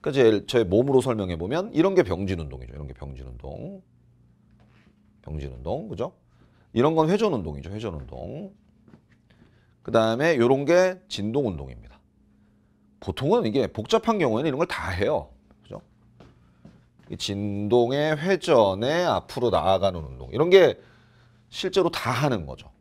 그러니까 제, 몸으로 설명해 보면 이런 게 병진 운동이죠. 이런 게 병진 운동. 병진 운동. 그죠? 이런 건 회전 운동이죠. 회전 운동. 그다음에 이런 게 진동 운동입니다. 보통은 이게 복잡한 경우에는 이런 걸 다 해요. 그죠? 진동의 회전에 앞으로 나아가는 운동. 이런 게 실제로 다 하는 거죠.